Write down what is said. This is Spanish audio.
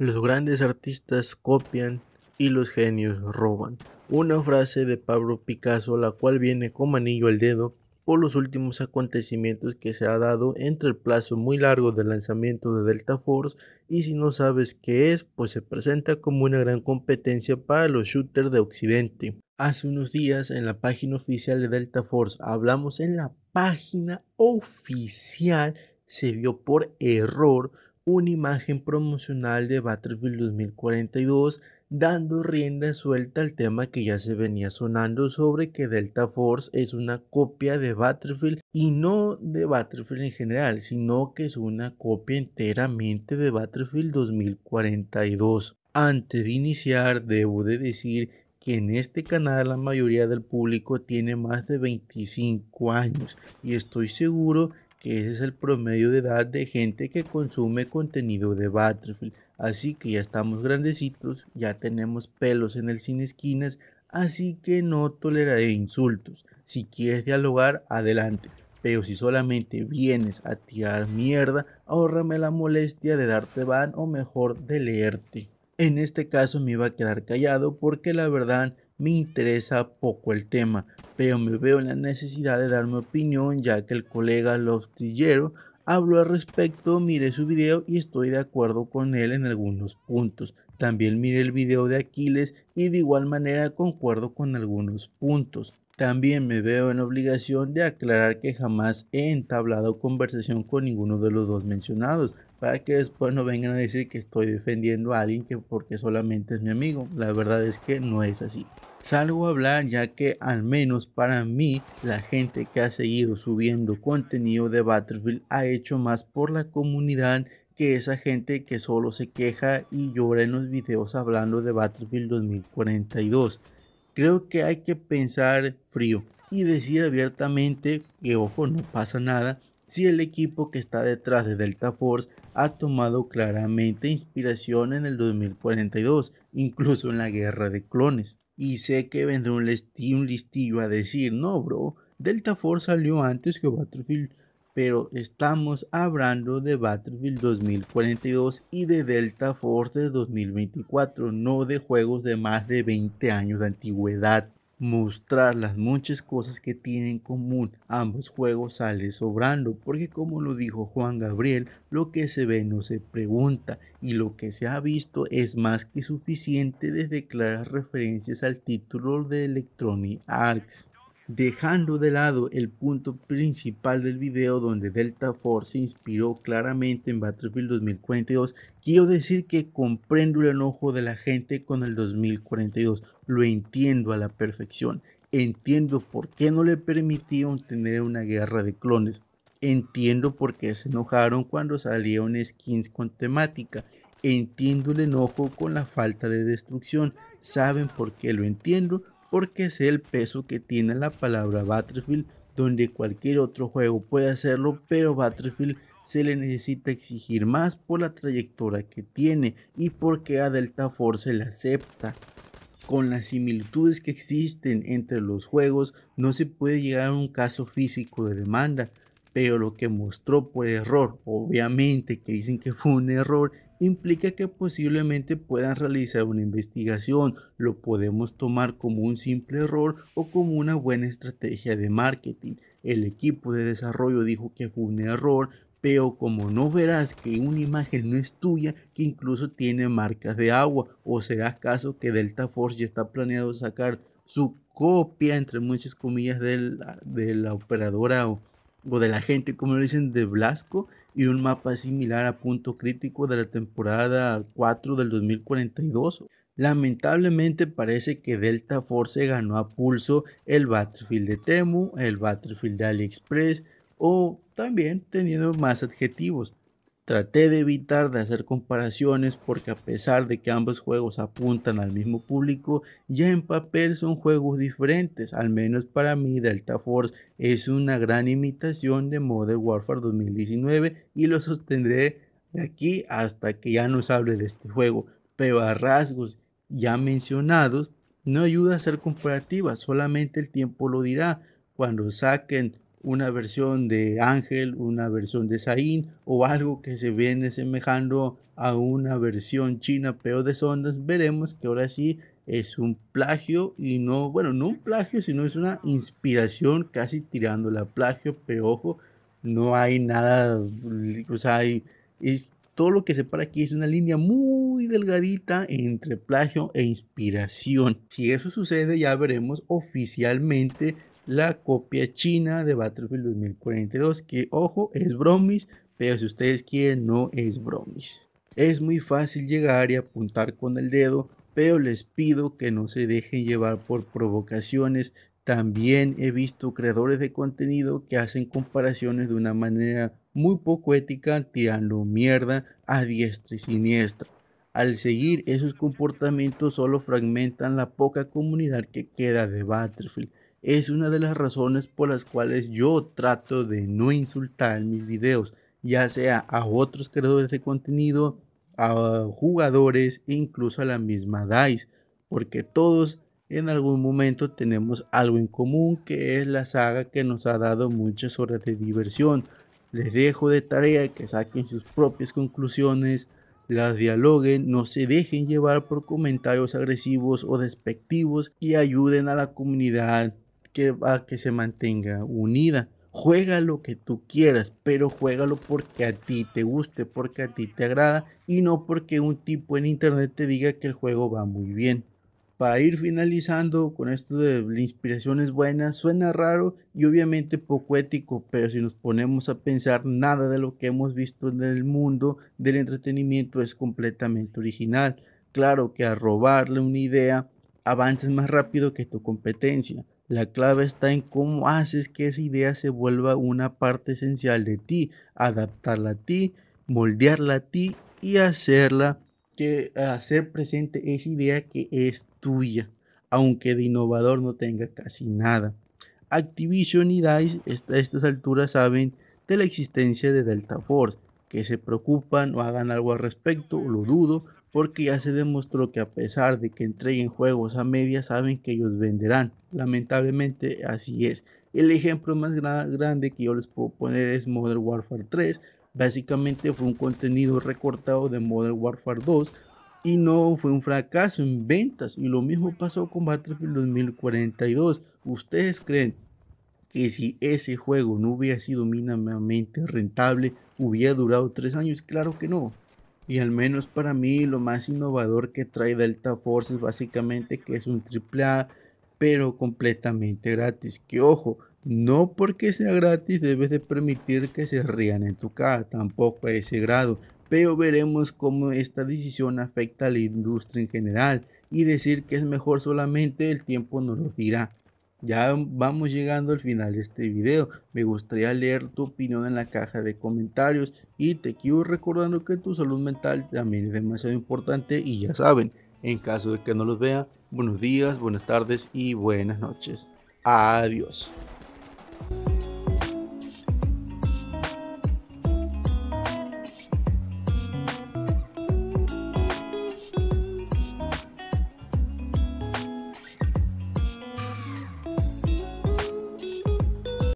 Los grandes artistas copian y los genios roban. Una frase de Pablo Picasso, la cual viene como anillo al dedo por los últimos acontecimientos que se ha dado entre el plazo muy largo del lanzamiento de Delta Force y si no sabes qué es, pues se presenta como una gran competencia para los shooters de Occidente. Hace unos días en la página oficial de Delta Force hablamos en la página oficial se vio por error una imagen promocional de Battlefield 2042 dando rienda suelta al tema que ya se venía sonando sobre que Delta Force es una copia de Battlefield y no de Battlefield en general, sino que es una copia enteramente de Battlefield 2042. Antes de iniciar, debo de decir que en este canal la mayoría del público tiene más de 25 años y estoy seguro que ese es el promedio de edad de gente que consume contenido de Battlefield. Así que ya estamos grandecitos, ya tenemos pelos en el sin esquinas, así que no toleraré insultos. Si quieres dialogar, adelante. Pero si solamente vienes a tirar mierda, ahórrame la molestia de darte van o mejor de leerte. En este caso me iba a quedar callado porque la verdad me interesa poco el tema, pero me veo en la necesidad de dar mi opinión ya que el colega Lostillero habló al respecto, miré su video y estoy de acuerdo con él en algunos puntos. También miré el video de Aquiles y de igual manera concuerdo con algunos puntos. También me veo en obligación de aclarar que jamás he entablado conversación con ninguno de los dos mencionados, para que después no vengan a decir que estoy defendiendo a alguien que porque solamente es mi amigo. La verdad es que no es así. Salgo a hablar ya que al menos para mí la gente que ha seguido subiendo contenido de Battlefield ha hecho más por la comunidad que esa gente que solo se queja y llora en los videos hablando de Battlefield 2042. Creo que hay que pensar frío y decir abiertamente que ojo no pasa nada si el equipo que está detrás de Delta Force ha tomado claramente inspiración en el 2042, incluso en la guerra de clones. Y sé que vendrá un, listillo, a decir, no, bro, Delta Force salió antes que Battlefield, pero estamos hablando de Battlefield 2042 y de Delta Force de 2024, no de juegos de más de 20 años de antigüedad mostrar las muchas cosas que tienen en común. Ambos juegos salen sobrando, porque como lo dijo Juan Gabriel, lo que se ve no se pregunta y lo que se ha visto es más que suficiente desde claras referencias al título de Electronic Arts dejando de lado el punto principal del video donde Delta Force se inspiró claramente en Battlefield 2042, quiero decir que comprendo el enojo de la gente con el 2042, lo entiendo a la perfección, entiendo por qué no le permitieron tener una guerra de clones, entiendo por qué se enojaron cuando salieron skins con temática, entiendo el enojo con la falta de destrucción, saben por qué lo entiendo, porque es el peso que tiene la palabra Battlefield, donde cualquier otro juego puede hacerlo, pero Battlefield se le necesita exigir más por la trayectoria que tiene y porque a Delta Force la acepta. Con las similitudes que existen entre los juegos, no se puede llegar a un caso físico de demanda, pero lo que mostró por error, obviamente que dicen que fue un error, implica que posiblemente puedan realizar una investigación. Lo podemos tomar como un simple error o como una buena estrategia de marketing. El equipo de desarrollo dijo que fue un error, pero como no verás que una imagen no es tuya, que incluso tiene marcas de agua, o será caso que Delta Force ya está planeado sacar su copia, entre muchas comillas, de la, de la operadora o o de la gente, como lo dicen, de Blasco y un mapa similar a punto crítico de la temporada 4 del 2042. Lamentablemente parece que Delta Force ganó a pulso el Battlefield de Temu, el Battlefield de AliExpress o también teniendo más adjetivos. Traté de evitar de hacer comparaciones porque a pesar de que ambos juegos apuntan al mismo público, ya en papel son juegos diferentes, al menos para mí Delta Force es una gran imitación de Modern Warfare 2019 y lo sostendré de aquí hasta que ya nos hable de este juego, pero a rasgos ya mencionados no ayuda a ser comparativa, solamente el tiempo lo dirá cuando saquen una versión de Ángel, una versión de Zain o algo que se viene semejando a una versión china pero de sondas, veremos que ahora sí es un plagio y no, bueno, no un plagio, sino es una inspiración casi tirando la plagio, pero ojo, no hay nada, o sea, hay, es, todo lo que separa aquí es una línea muy delgadita entre plagio e inspiración. Si eso sucede, ya veremos oficialmente la copia china de Battlefield 2042, que ojo, es bromis, pero si ustedes quieren, no es bromis. Es muy fácil llegar y apuntar con el dedo, pero les pido que no se dejen llevar por provocaciones. También he visto creadores de contenido que hacen comparaciones de una manera muy poco ética, tirando mierda a diestra y siniestra. Al seguir esos comportamientos solo fragmentan la poca comunidad que queda de Battlefield es una de las razones por las cuales yo trato de no insultar mis videos, ya sea a otros creadores de contenido, a jugadores e incluso a la misma DICE, porque todos en algún momento tenemos algo en común que es la saga que nos ha dado muchas horas de diversión. Les dejo de tarea que saquen sus propias conclusiones, las dialoguen, no se dejen llevar por comentarios agresivos o despectivos y ayuden a la comunidad que, a que se mantenga unida. Juega lo que tú quieras, pero juégalo porque a ti te guste, porque a ti te agrada y no porque un tipo en internet te diga que el juego va muy bien. Para ir finalizando con esto de la inspiración es buena, suena raro y obviamente poco ético, pero si nos ponemos a pensar, nada de lo que hemos visto en el mundo del entretenimiento es completamente original. Claro que a robarle una idea avances más rápido que tu competencia, la clave está en cómo haces que esa idea se vuelva una parte esencial de ti, adaptarla a ti, moldearla a ti y hacerla que hacer presente esa idea que es tuya, aunque de innovador no tenga casi nada. Activision y DICE a estas alturas saben de la existencia de Delta Force, que se preocupan o hagan algo al respecto, lo dudo, porque ya se demostró que a pesar de que entreguen juegos a media saben que ellos venderán. Lamentablemente así es. El ejemplo más grande que yo les puedo poner es Modern Warfare 3. Básicamente fue un contenido recortado de Modern Warfare 2 y no fue un fracaso en ventas. Y lo mismo pasó con Battlefield 2042. ¿Ustedes creen que si ese juego no hubiera sido mínimamente rentable, hubiera durado tres años? Claro que no. Y al menos para mí lo más innovador que trae Delta Force es básicamente que es un AAA, pero completamente gratis. Que ojo, no porque sea gratis debes de permitir que se rían en tu cara, tampoco a ese grado. Pero veremos cómo esta decisión afecta a la industria en general. Y decir que es mejor solamente el tiempo nos lo dirá. Ya vamos llegando al final de este video. Me gustaría leer tu opinión en la caja de comentarios y te quiero recordando que tu salud mental también es demasiado importante y ya saben, en caso de que no los vea, buenos días, buenas tardes y buenas noches. Adiós.